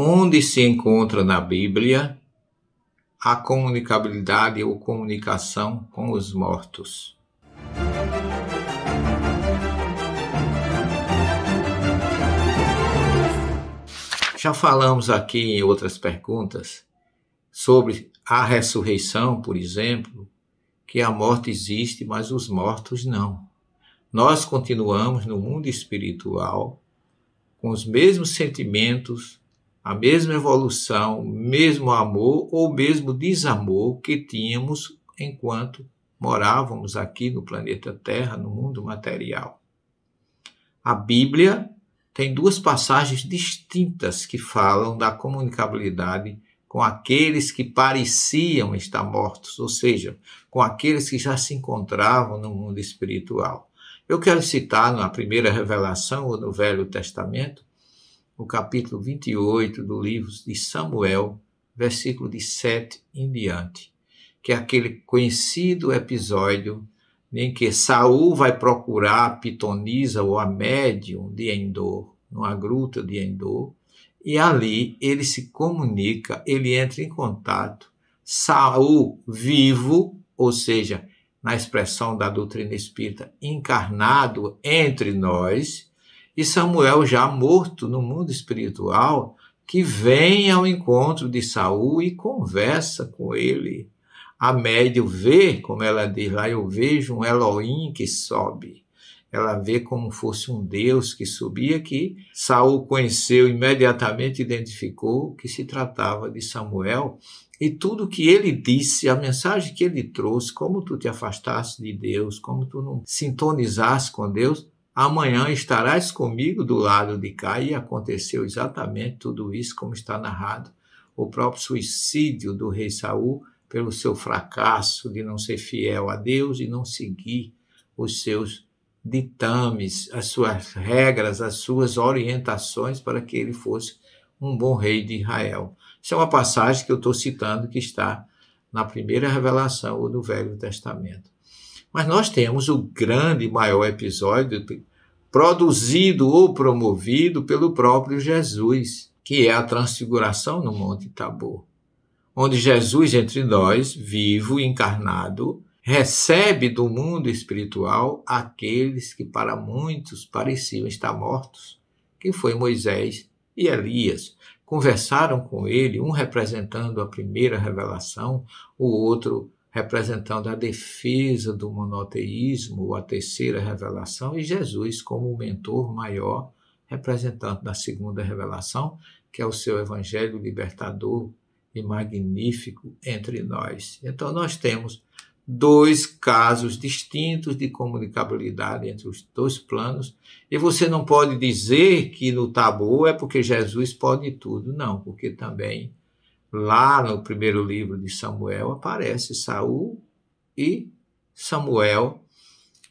onde se encontra na Bíblia a comunicabilidade ou comunicação com os mortos. Já falamos aqui em outras perguntas sobre a ressurreição, por exemplo, que a morte existe, mas os mortos não. Nós continuamos no mundo espiritual com os mesmos sentimentos, a mesma evolução, mesmo amor ou mesmo desamor que tínhamos enquanto morávamos aqui no planeta Terra, no mundo material. A Bíblia tem duas passagens distintas que falam da comunicabilidade com aqueles que pareciam estar mortos, ou seja, com aqueles que já se encontravam no mundo espiritual. Eu quero citar na primeira revelação, ou no Velho Testamento, no capítulo 28 do livro de Samuel, versículo de 7 em diante, que é aquele conhecido episódio em que Saul vai procurar a pitonisa ou a médium de Endor, numa gruta de Endor, e ali ele se comunica, ele entra em contato. Saul vivo, ou seja, na expressão da doutrina espírita, encarnado entre nós, e Samuel já morto no mundo espiritual, que vem ao encontro de Saul e conversa com ele. A médium vê, como ela diz lá, eu vejo um Elohim que sobe. Ela vê como fosse um Deus que subia que Saul conheceu imediatamente identificou que se tratava de Samuel e tudo que ele disse, a mensagem que ele trouxe, como tu te afastaste de Deus, como tu não sintonizaste com Deus, Amanhã estarás comigo do lado de cá. E aconteceu exatamente tudo isso como está narrado. O próprio suicídio do rei Saul pelo seu fracasso de não ser fiel a Deus e não seguir os seus ditames, as suas regras, as suas orientações para que ele fosse um bom rei de Israel. Isso é uma passagem que eu estou citando que está na primeira revelação do Velho Testamento. Mas nós temos o grande maior episódio produzido ou promovido pelo próprio Jesus, que é a transfiguração no Monte Tabor, onde Jesus entre nós, vivo, encarnado, recebe do mundo espiritual aqueles que para muitos pareciam estar mortos, que foi Moisés e Elias. Conversaram com ele, um representando a primeira revelação, o outro representando a defesa do monoteísmo, a terceira revelação, e Jesus como o mentor maior, representante da segunda revelação, que é o seu evangelho libertador e magnífico entre nós. Então, nós temos dois casos distintos de comunicabilidade entre os dois planos. E você não pode dizer que no tabu é porque Jesus pode tudo, não, porque também Lá no primeiro livro de Samuel aparece Saul e Samuel,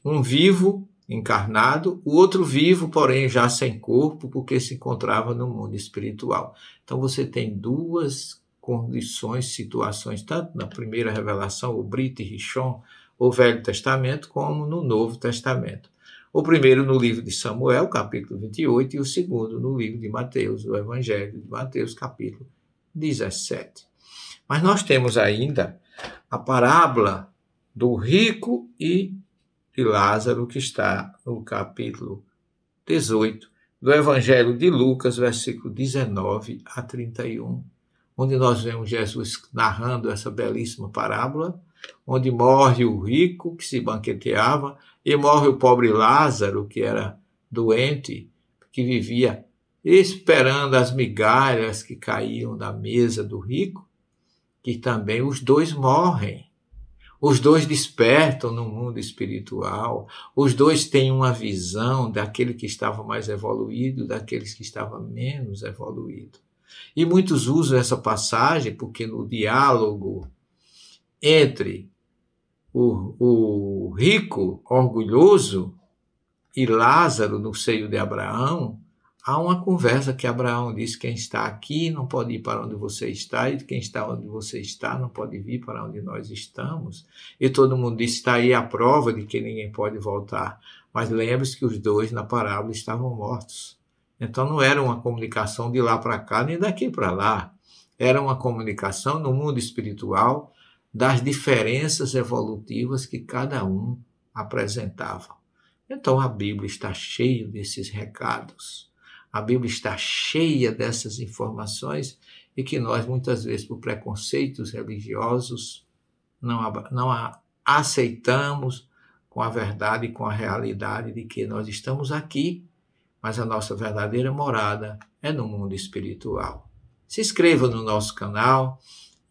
um vivo encarnado, o outro vivo, porém já sem corpo, porque se encontrava no mundo espiritual. Então você tem duas condições, situações, tanto na primeira revelação, o Brit e Rishon, o Velho Testamento, como no Novo Testamento. O primeiro no livro de Samuel, capítulo 28, e o segundo no livro de Mateus, o Evangelho de Mateus, capítulo 17. Mas nós temos ainda a parábola do rico e de Lázaro, que está no capítulo 18 do Evangelho de Lucas, versículo 19 a 31, onde nós vemos Jesus narrando essa belíssima parábola, onde morre o rico que se banqueteava e morre o pobre Lázaro, que era doente, que vivia esperando as migalhas que caíam da mesa do rico, que também os dois morrem. Os dois despertam no mundo espiritual, os dois têm uma visão daquele que estava mais evoluído, daqueles que estava menos evoluído. E muitos usam essa passagem porque no diálogo entre o, o rico orgulhoso e Lázaro no seio de Abraão, há uma conversa que Abraão disse: quem está aqui não pode ir para onde você está, e quem está onde você está não pode vir para onde nós estamos. E todo mundo disse: está aí a prova de que ninguém pode voltar. Mas lembre-se que os dois na parábola estavam mortos. Então não era uma comunicação de lá para cá nem daqui para lá. Era uma comunicação no mundo espiritual das diferenças evolutivas que cada um apresentava. Então a Bíblia está cheia desses recados a Bíblia está cheia dessas informações e que nós, muitas vezes, por preconceitos religiosos, não a, não a aceitamos com a verdade e com a realidade de que nós estamos aqui, mas a nossa verdadeira morada é no mundo espiritual. Se inscreva no nosso canal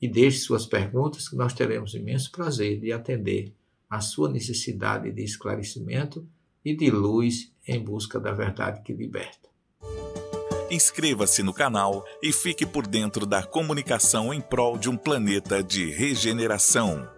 e deixe suas perguntas, que nós teremos imenso prazer de atender à sua necessidade de esclarecimento e de luz em busca da verdade que liberta. Inscreva-se no canal e fique por dentro da comunicação em prol de um planeta de regeneração.